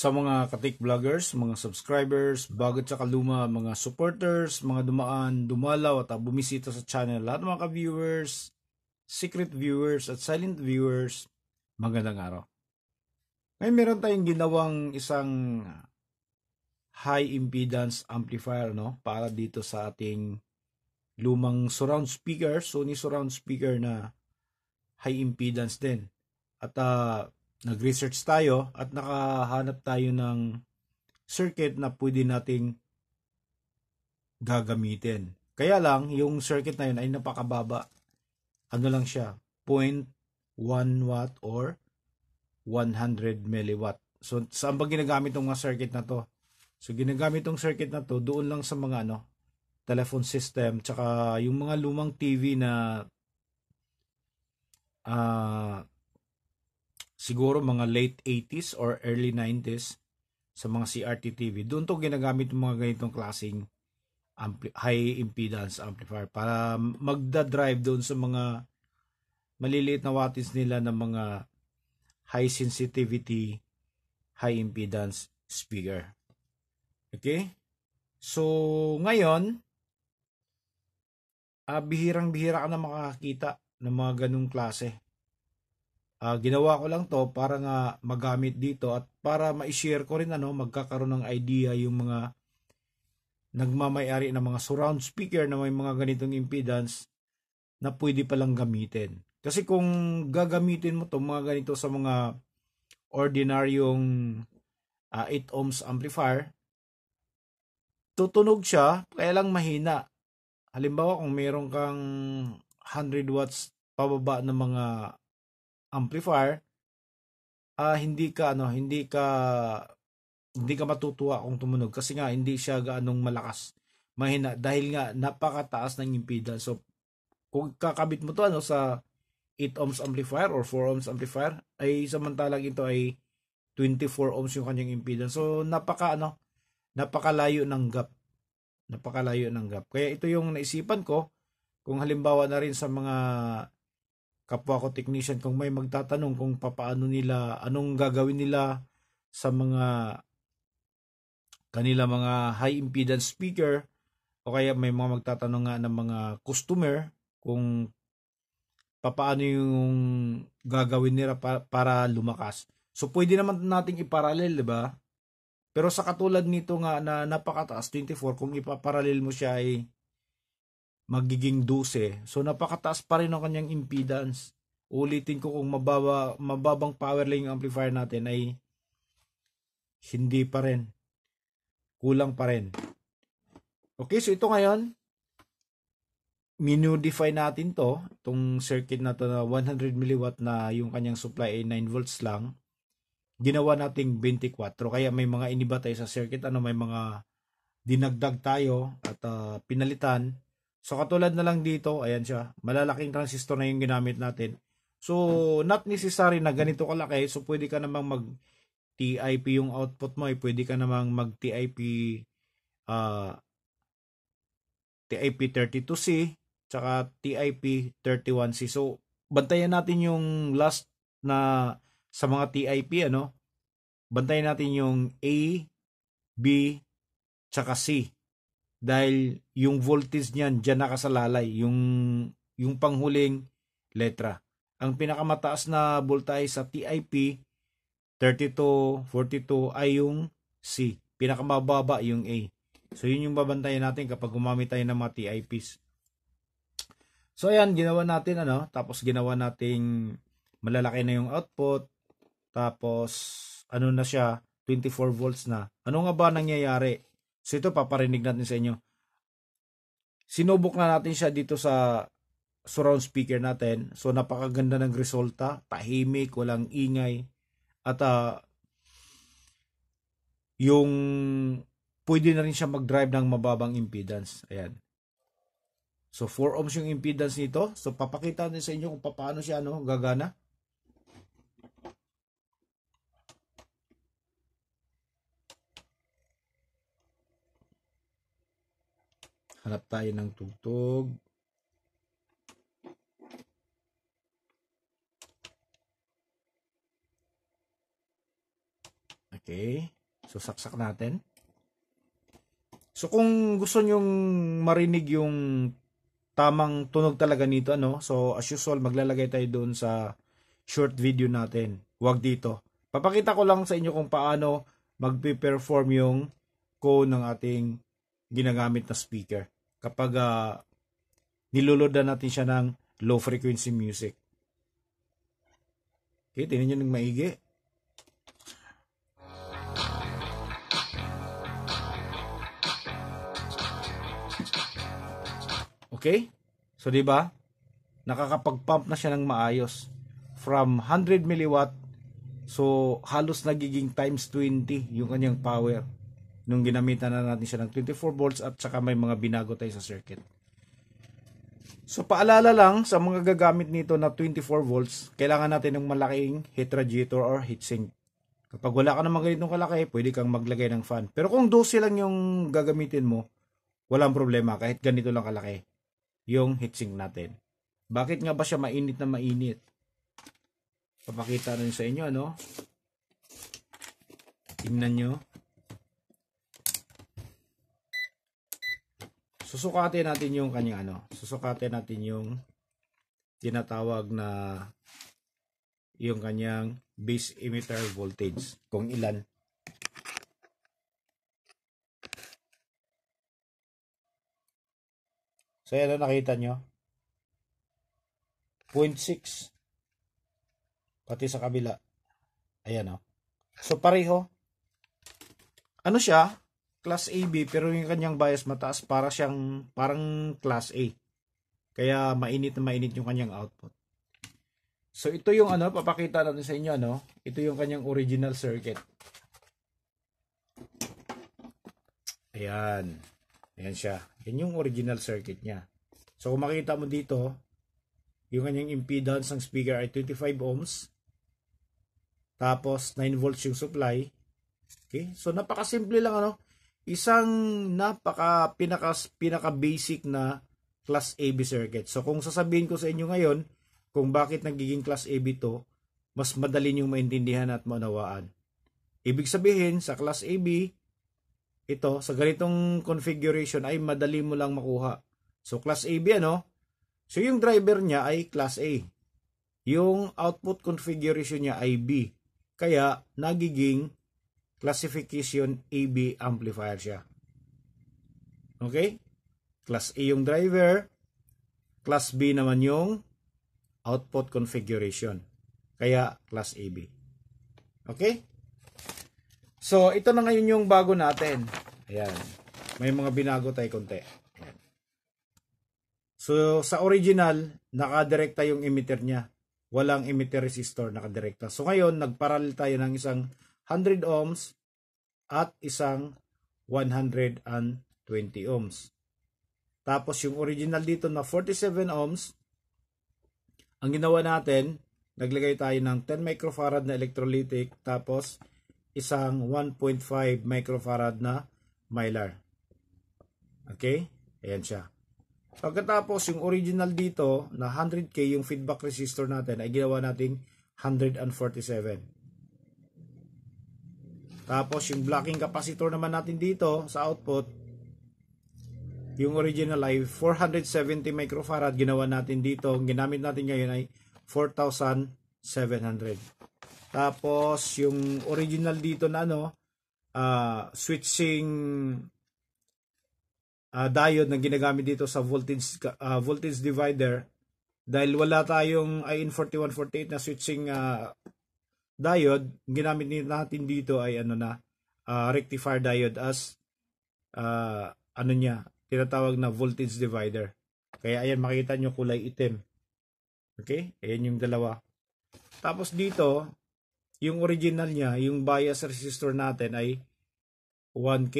sa mga katik vloggers, mga subscribers, bagot sa kaluma, mga supporters, mga dumaan, dumalaw at ah, bumisita sa channel, lahat mga ka-viewers, secret viewers at silent viewers, magandang araw. Ngayon meron tayong ginawang isang high impedance amplifier no para dito sa ating lumang surround speaker, Sony surround speaker na high impedance din. At uh, nag-research tayo at nakahanap tayo ng circuit na pwede nating gagamitin. Kaya lang, yung circuit na yun ay napakababa. Ano lang siya? 0.1 watt or 100 milliwatt. So, saan ba ginagamit tong mga circuit na to? So, ginagamit tong circuit na to doon lang sa mga ano, telephone system, tsaka yung mga lumang TV na uh, siguro mga late 80s or early 90s sa mga CRT TV. Doon to ginagamit ng mga ganitong klasing ampli- high impedance amplifier para magda-drive doon sa mga maliliit na wattage nila ng mga high sensitivity, high impedance speaker. Okay? So, ngayon, ah, bihirang-bihira ka na makakita ng mga ganung klase uh, ginawa ko lang to para nga magamit dito at para ma-share ko rin ano magkakaroon ng idea yung mga nagmamayari ng mga surround speaker na may mga ganitong impedance na pwede palang gamitin. Kasi kung gagamitin mo to mga ganito sa mga ordinaryong uh, ah, 8 ohms amplifier, tutunog siya kaya lang mahina. Halimbawa kung meron kang 100 watts pababa ng mga amplifier uh, hindi ka ano hindi ka hindi ka matutuwa kung tumunog kasi nga hindi siya gaanong malakas mahina dahil nga napakataas ng impedance so kung kakabit mo to ano sa 8 ohms amplifier or 4 ohms amplifier ay samantalang ito ay 24 ohms yung kanyang impedance so napaka ano napakalayo ng gap napakalayo ng gap kaya ito yung naisipan ko kung halimbawa na rin sa mga kapwa ko technician kung may magtatanong kung paano nila, anong gagawin nila sa mga kanila mga high impedance speaker o kaya may mga magtatanong nga ng mga customer kung paano yung gagawin nila para, lumakas. So pwede naman nating iparallel, 'di ba? Pero sa katulad nito nga na napakataas 24 kung ipaparallel mo siya ay magiging 12. So napakataas pa rin ng kanyang impedance. Ulitin ko kung mababa, mababang power line amplifier natin ay hindi pa rin. Kulang pa rin. Okay, so ito ngayon, minodify natin to, itong circuit na to na 100 milliwatt na yung kanyang supply ay 9 volts lang, ginawa nating 24. Kaya may mga iniba tayo sa circuit, ano, may mga dinagdag tayo at uh, pinalitan So katulad na lang dito, ayan siya, malalaking transistor na yung ginamit natin. So not necessary na ganito kalaki, so pwede ka namang mag TIP yung output mo, eh. pwede ka namang mag TIP uh, ah, TIP 32C tsaka TIP 31C. So bantayan natin yung last na sa mga TIP ano, bantayan natin yung A, B, tsaka C dahil yung voltage niyan diyan nakasalalay yung yung panghuling letra. Ang pinakamataas na voltage sa TIP 32, 42 ay yung C. Pinakamababa yung A. So yun yung babantayan natin kapag gumamit tayo ng mga TIPs. So ayan, ginawa natin ano, tapos ginawa nating malalaki na yung output. Tapos ano na siya, 24 volts na. Ano nga ba nangyayari? So ito paparinig natin sa inyo. Sinubok na natin siya dito sa surround speaker natin. So napakaganda ng resulta, tahimik, walang ingay at uh, yung pwede na rin siya mag-drive ng mababang impedance. Ayan. So 4 ohms yung impedance nito. So papakita din sa inyo kung paano siya ano gagana. Hanap tayo ng tugtog. Okay. So, saksak natin. So, kung gusto nyong marinig yung tamang tunog talaga nito, ano? So, as usual, maglalagay tayo doon sa short video natin. Huwag dito. Papakita ko lang sa inyo kung paano magpe-perform yung ko ng ating ginagamit na speaker kapag uh, ah, nilulodan natin siya ng low frequency music. Okay, tingnan nyo ng maigi. Okay? So, di ba? Nakakapag-pump na siya ng maayos. From 100 milliwatt, so halos nagiging times 20 yung kanyang power nung ginamitan na natin siya ng 24 volts at saka may mga binago tayo sa circuit. So paalala lang sa mga gagamit nito na 24 volts, kailangan natin ng malaking heat radiator or heat sink. Kapag wala ka naman ganitong kalaki, pwede kang maglagay ng fan. Pero kung 12 lang yung gagamitin mo, walang problema kahit ganito lang kalaki yung heat sink natin. Bakit nga ba siya mainit na mainit? Papakita rin sa inyo, ano? Tingnan nyo. susukatin natin yung kanyang ano, susukatin natin yung tinatawag na yung kanyang base emitter voltage kung ilan So ayan nakita nyo 0.6 pati sa kabila ayan o oh. so pareho ano siya class AB pero yung kanyang bias mataas para siyang parang class A. Kaya mainit na mainit yung kanyang output. So ito yung ano, papakita natin sa inyo ano, ito yung kanyang original circuit. Ayan. Ayan siya. Yan yung original circuit niya. So kung makita mo dito, yung kanyang impedance ng speaker ay 25 ohms. Tapos 9 volts yung supply. Okay? So napakasimple lang ano isang napaka pinaka pinaka basic na class AB circuit. So kung sasabihin ko sa inyo ngayon kung bakit nagiging class AB to, mas madali niyong maintindihan at maunawaan. Ibig sabihin sa class AB ito sa ganitong configuration ay madali mo lang makuha. So class AB ano? So yung driver niya ay class A. Yung output configuration niya ay B. Kaya nagiging classification AB amplifier siya. Okay? Class A yung driver, class B naman yung output configuration. Kaya class AB. Okay? So, ito na ngayon yung bago natin. Ayan. May mga binago tayo konti. Ayan. So, sa original, nakadirekta yung emitter niya. Walang emitter resistor nakadirekta. So, ngayon, nagparal tayo ng isang 100 ohms at isang 120 ohms. Tapos yung original dito na 47 ohms, ang ginawa natin, naglagay tayo ng 10 microfarad na electrolytic tapos isang 1.5 microfarad na mylar. Okay? Ayan siya. Pagkatapos, yung original dito na 100K, yung feedback resistor natin, ay ginawa natin 147. Tapos yung blocking capacitor naman natin dito sa output, yung original ay 470 microfarad ginawa natin dito. Ang ginamit natin ngayon ay 4,700. Tapos yung original dito na ano, uh, switching uh, diode na ginagamit dito sa voltage uh, voltage divider dahil wala tayong IN4148 na switching uh, diode, ginamit natin dito ay ano na, uh, rectifier diode as uh, ano niya, tinatawag na voltage divider. Kaya ayan, makita nyo kulay itim. Okay? Ayan yung dalawa. Tapos dito, yung original niya, yung bias resistor natin ay 1K.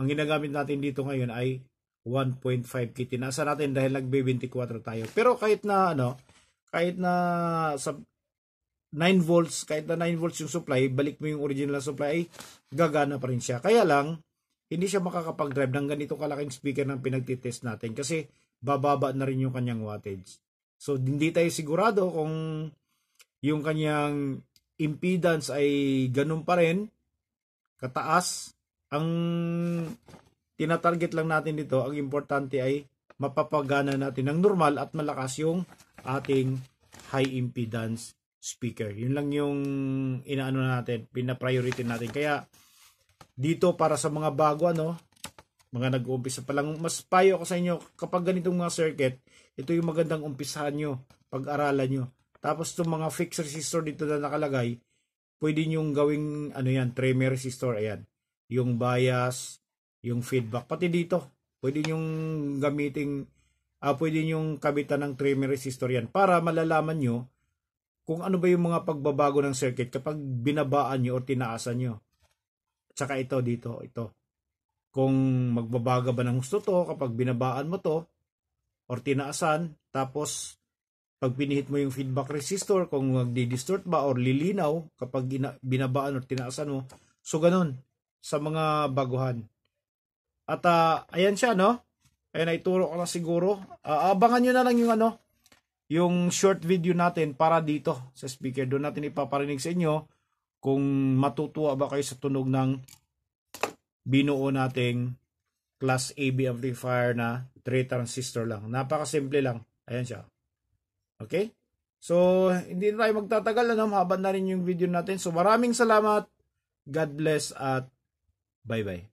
Ang ginagamit natin dito ngayon ay 1.5K. Tinasa natin dahil nagbe-24 tayo. Pero kahit na ano, kahit na sa 9 volts, kahit na 9 volts yung supply, balik mo yung original na supply, ay gagana pa rin siya. Kaya lang, hindi siya makakapag-drive ng ganito kalaking speaker ng pinagtitest natin kasi bababa na rin yung kanyang wattage. So, hindi tayo sigurado kung yung kanyang impedance ay ganun pa rin, kataas. Ang tinatarget lang natin dito, ang importante ay mapapagana natin ng normal at malakas yung ating high impedance speaker. Yun lang yung inaano natin, pina-priority natin. Kaya dito para sa mga bago ano, mga nag-uumpisa pa lang, mas payo ko sa inyo kapag ganitong mga circuit, ito yung magandang umpisahan nyo, pag-aralan nyo. Tapos itong mga fixed resistor dito na nakalagay, pwede nyo gawing ano yan, tremor resistor, ayan. Yung bias, yung feedback, pati dito, pwede nyo gamitin, ah, pwede nyo kabitan ng tremor resistor yan para malalaman nyo kung ano ba yung mga pagbabago ng circuit kapag binabaan nyo or tinaasan nyo. Tsaka ito dito, ito. Kung magbabaga ba ng gusto to kapag binabaan mo to or tinaasan, tapos pag pinihit mo yung feedback resistor, kung magdi-distort ba or lilinaw kapag binabaan or tinaasan mo. So, ganun sa mga baguhan. At uh, ayan siya, no? Ayan, ituro ko na siguro. Uh, abangan nyo na lang yung ano, yung short video natin para dito sa speaker. Doon natin ipaparinig sa inyo kung matutuwa ba kayo sa tunog ng binuo nating class AB amplifier na 3 transistor lang. Napakasimple lang. Ayan siya. Okay? So, hindi na tayo magtatagal. Ano? Haban na rin yung video natin. So, maraming salamat. God bless at bye-bye.